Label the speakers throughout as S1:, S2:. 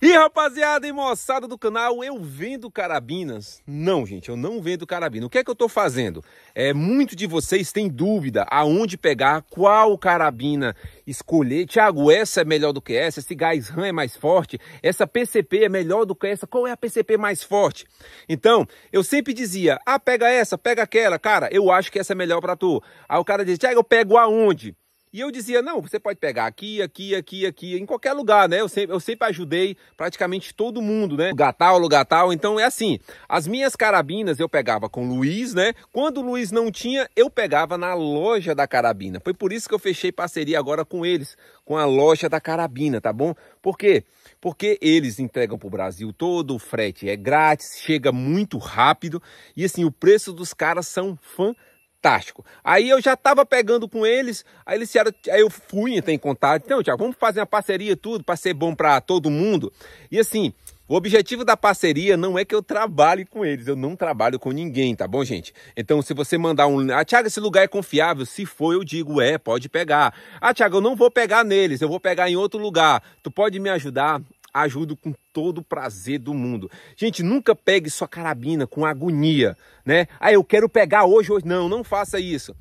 S1: E rapaziada e moçada do canal, eu vendo carabinas? Não, gente, eu não vendo carabina. O que é que eu tô fazendo? É, muito de vocês tem dúvida aonde pegar, qual carabina escolher. Tiago, essa é melhor do que essa, esse gás RAM é mais forte, essa PCP é melhor do que essa, qual é a PCP mais forte? Então, eu sempre dizia, ah, pega essa, pega aquela, cara, eu acho que essa é melhor para tu. Aí o cara diz, Tiago, eu pego aonde? E eu dizia, não, você pode pegar aqui, aqui, aqui, aqui, em qualquer lugar, né? Eu sempre, eu sempre ajudei praticamente todo mundo, né? Lugar tal, lugar tal. Então é assim, as minhas carabinas eu pegava com o Luiz, né? Quando o Luiz não tinha, eu pegava na loja da carabina. Foi por isso que eu fechei parceria agora com eles, com a loja da carabina, tá bom? Por quê? Porque eles entregam para o Brasil todo, o frete é grátis, chega muito rápido. E assim, o preço dos caras são fantásticos fantástico. Aí eu já tava pegando com eles, aí eles disseram, aí eu fui entrar em contato, então, Tiago, vamos fazer uma parceria tudo para ser bom para todo mundo. E assim, o objetivo da parceria não é que eu trabalhe com eles, eu não trabalho com ninguém, tá bom, gente? Então, se você mandar um. Ah, Tiago, esse lugar é confiável? Se for, eu digo, é, pode pegar. Ah, Tiago, eu não vou pegar neles, eu vou pegar em outro lugar. Tu pode me ajudar? ajudo com todo o prazer do mundo. Gente, nunca pegue sua carabina com agonia, né? Ah, eu quero pegar hoje, hoje. Não, não faça isso.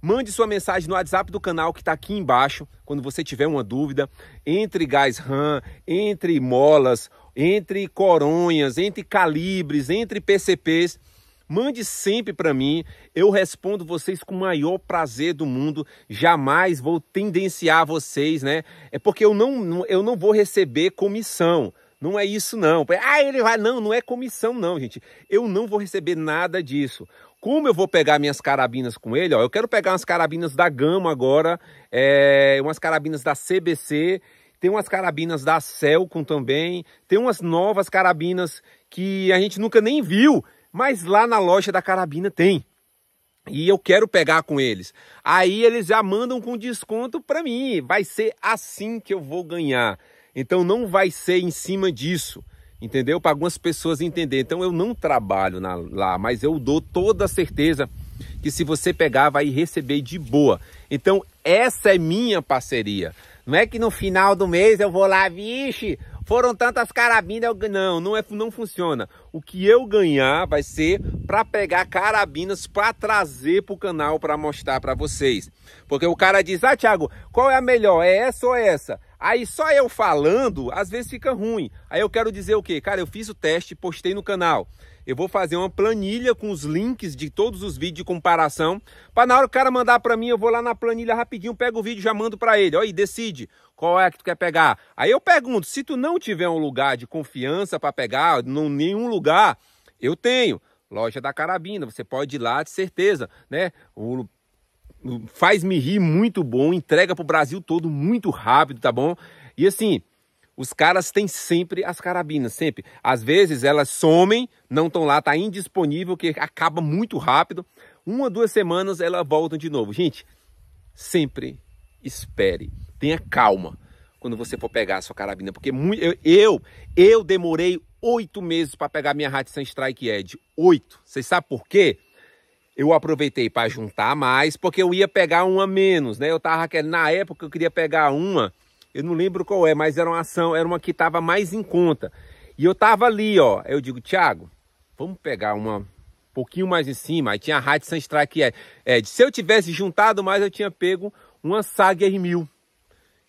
S1: Mande sua mensagem no WhatsApp do canal que está aqui embaixo. Quando você tiver uma dúvida, entre gás RAM, entre molas, entre coronhas, entre calibres, entre PCPs. Mande sempre para mim, eu respondo vocês com o maior prazer do mundo. Jamais vou tendenciar vocês, né? É porque eu não, eu não vou receber comissão. Não é isso não. Ah, ele vai não, não é comissão não, gente. Eu não vou receber nada disso. Como eu vou pegar minhas carabinas com ele? Ó, eu quero pegar umas carabinas da Gama agora, é, umas carabinas da CBC tem umas carabinas da Celcom também, tem umas novas carabinas que a gente nunca nem viu, mas lá na loja da Carabina tem. E eu quero pegar com eles. Aí eles já mandam com desconto para mim. Vai ser assim que eu vou ganhar. Então não vai ser em cima disso. Entendeu? Para algumas pessoas entender. Então eu não trabalho na, lá, mas eu dou toda a certeza que se você pegar vai receber de boa. Então essa é minha parceria. Não é que no final do mês eu vou lá, vixe, foram tantas carabinas, eu... não, não, é, não funciona. O que eu ganhar vai ser para pegar carabinas para trazer para o canal para mostrar para vocês. Porque o cara diz, ah, Thiago, qual é a melhor? É essa ou é essa? Aí só eu falando, às vezes fica ruim. Aí eu quero dizer o quê? Cara, eu fiz o teste, postei no canal. Eu vou fazer uma planilha com os links de todos os vídeos de comparação. Para na hora o cara mandar para mim, eu vou lá na planilha rapidinho, pego o vídeo já mando para ele. Olha aí, decide qual é que tu quer pegar. Aí eu pergunto, se tu não tiver um lugar de confiança para pegar, não, nenhum lugar, eu tenho loja da carabina, você pode ir lá de certeza, né? O faz-me rir muito bom, entrega pro Brasil todo muito rápido, tá bom? E assim, os caras têm sempre as carabinas, sempre. Às vezes elas somem, não estão lá, tá indisponível, que acaba muito rápido. Uma, duas semanas elas voltam de novo. Gente, sempre espere, tenha calma quando você for pegar a sua carabina, porque muito, eu, eu, eu demorei oito meses para pegar minha Radisson Strike Edge, oito. Vocês sabem por quê? eu aproveitei para juntar mais, porque eu ia pegar uma menos, né? Eu tava querendo, na época eu queria pegar uma, eu não lembro qual é, mas era uma ação, era uma que tava mais em conta. E eu tava ali, ó, eu digo, Thiago, vamos pegar uma um pouquinho mais em cima, aí tinha a Hudson Strike é, é, se eu tivesse juntado mais, eu tinha pego uma Sager R1000,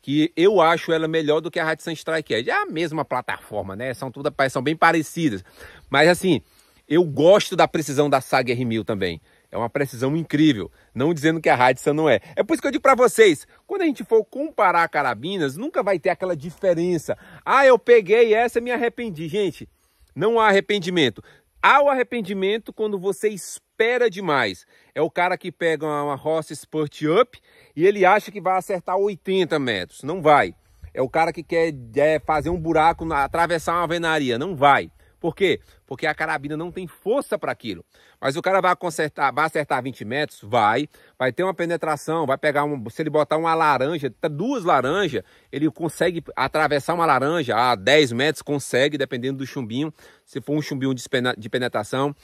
S1: que eu acho ela melhor do que a Hudson Strike Edge. É a mesma plataforma, né? São todas são bem parecidas. Mas assim, eu gosto da precisão da Sager R1000 também. É uma precisão incrível, não dizendo que a Radisson não é. É por isso que eu digo para vocês, quando a gente for comparar carabinas, nunca vai ter aquela diferença. Ah, eu peguei essa e me arrependi. Gente, não há arrependimento. Há o arrependimento quando você espera demais. É o cara que pega uma roça Spurt Up e ele acha que vai acertar 80 metros. Não vai. É o cara que quer é, fazer um buraco, atravessar uma venaria. Não vai. Por quê? Porque a carabina não tem força para aquilo. Mas o cara vai consertar, vai acertar 20 metros? Vai. Vai ter uma penetração, vai pegar um. Se ele botar uma laranja, tá duas laranjas, ele consegue atravessar uma laranja a 10 metros, consegue, dependendo do chumbinho, se for um chumbinho de penetração.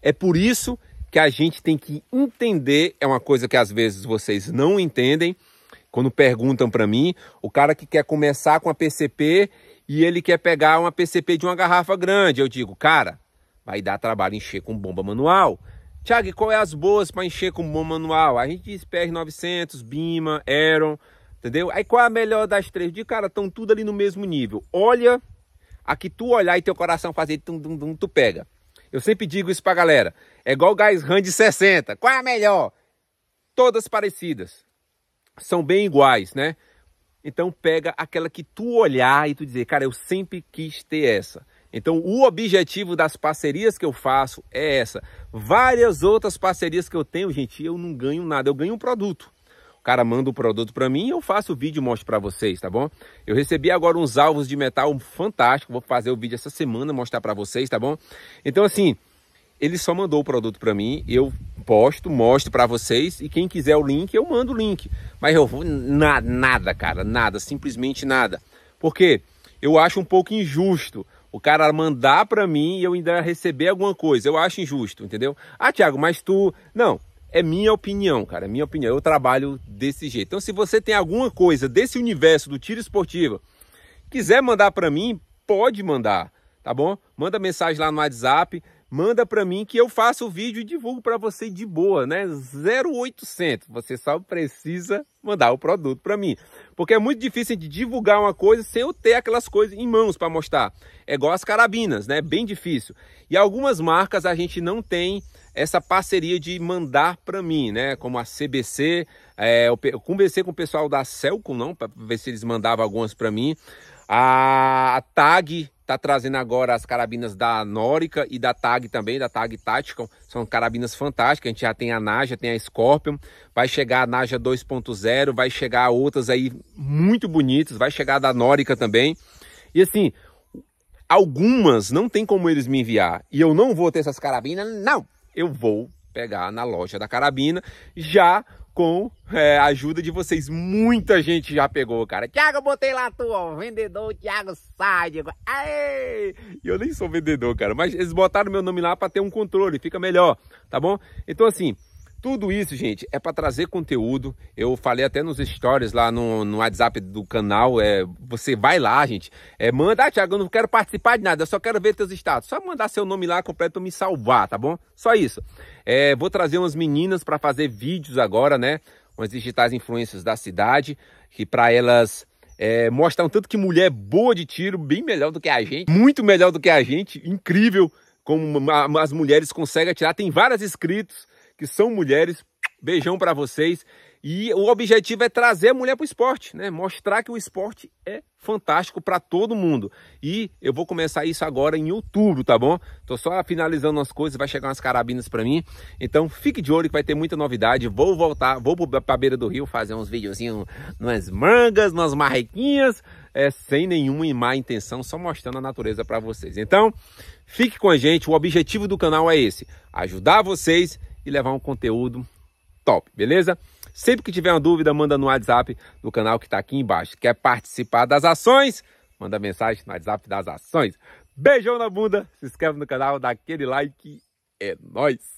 S1: É por isso que a gente tem que entender, é uma coisa que às vezes vocês não entendem. Quando perguntam para mim, o cara que quer começar com a PCP e ele quer pegar uma PCP de uma garrafa grande. Eu digo, cara, vai dar trabalho encher com bomba manual. Tiago, qual é as boas para encher com bomba manual? A gente diz PR900, Bima, Aeron, entendeu? Aí qual é a melhor das três? De cara, estão tudo ali no mesmo nível. Olha, a que tu olhar e teu coração fazer tum, tum, tum, tu pega. Eu sempre digo isso pra galera. É igual o Gás Rand 60. Qual é a melhor? Todas parecidas. São bem iguais, né? Então pega aquela que tu olhar e tu dizer, cara, eu sempre quis ter essa. Então o objetivo das parcerias que eu faço é essa. Várias outras parcerias que eu tenho, gente, eu não ganho nada, eu ganho um produto. O cara manda o produto para mim, eu faço o vídeo e mostro para vocês, tá bom? Eu recebi agora uns alvos de metal fantástico, vou fazer o vídeo essa semana, mostrar para vocês, tá bom? Então assim, ele só mandou o produto para mim, eu posto, mostro para vocês e quem quiser o link, eu mando o link. Mas eu vou na, nada, cara, nada, simplesmente nada. Porque eu acho um pouco injusto o cara mandar para mim e eu ainda receber alguma coisa. Eu acho injusto, entendeu? Ah, Thiago, mas tu, não, é minha opinião, cara, é minha opinião. Eu trabalho desse jeito. Então, se você tem alguma coisa desse universo do tiro esportivo, quiser mandar para mim, pode mandar, tá bom? Manda mensagem lá no WhatsApp manda para mim que eu faço o vídeo e divulgo para você de boa, né? 0800. Você só precisa mandar o produto para mim. Porque é muito difícil de divulgar uma coisa sem eu ter aquelas coisas em mãos para mostrar. É igual as carabinas, né? Bem difícil. E algumas marcas a gente não tem essa parceria de mandar para mim, né? Como a CBC, é, eu conversei com o pessoal da Celcom, não, para ver se eles mandavam algumas para mim. A, a Tag, Tá trazendo agora as carabinas da Nórica e da TAG também, da TAG Tactical. São carabinas fantásticas. A gente já tem a Naja, tem a Scorpion. Vai chegar a Naja 2.0, vai chegar outras aí muito bonitas. Vai chegar a da Nórica também. E assim, algumas não tem como eles me enviar. E eu não vou ter essas carabinas, não. Eu vou pegar na loja da carabina já com é, a ajuda de vocês. Muita gente já pegou, cara. Tiago, botei lá tua, vendedor Tiago Sádico. Aê! E eu nem sou vendedor, cara, mas eles botaram meu nome lá para ter um controle, fica melhor, tá bom? Então, assim, tudo isso, gente, é para trazer conteúdo. Eu falei até nos stories lá no, no WhatsApp do canal. É, você vai lá, gente. É, manda, ah, Thiago, eu não quero participar de nada, eu só quero ver teus status. Só mandar seu nome lá completo para me salvar, tá bom? Só isso. É, vou trazer umas meninas para fazer vídeos agora, né? Umas digitais influências da cidade, que para elas é, mostrar um tanto que mulher é boa de tiro, bem melhor do que a gente, muito melhor do que a gente, incrível como as mulheres conseguem atirar. Tem várias inscritos que são mulheres. Beijão para vocês. E o objetivo é trazer a mulher para o esporte, né? Mostrar que o esporte é fantástico para todo mundo. E eu vou começar isso agora em outubro, tá bom? Tô só finalizando as coisas, vai chegar umas carabinas para mim. Então fique de olho que vai ter muita novidade. Vou voltar, vou para beira do rio fazer uns videozinhos nas mangas, nas marrequinhas, é, sem nenhuma má intenção, só mostrando a natureza para vocês. Então fique com a gente. O objetivo do canal é esse: ajudar vocês e levar um conteúdo top, beleza? Sempre que tiver uma dúvida, manda no WhatsApp no canal que está aqui embaixo. Quer participar das ações? Manda mensagem no WhatsApp das ações. Beijão na bunda, se inscreve no canal, dá aquele like. É nóis!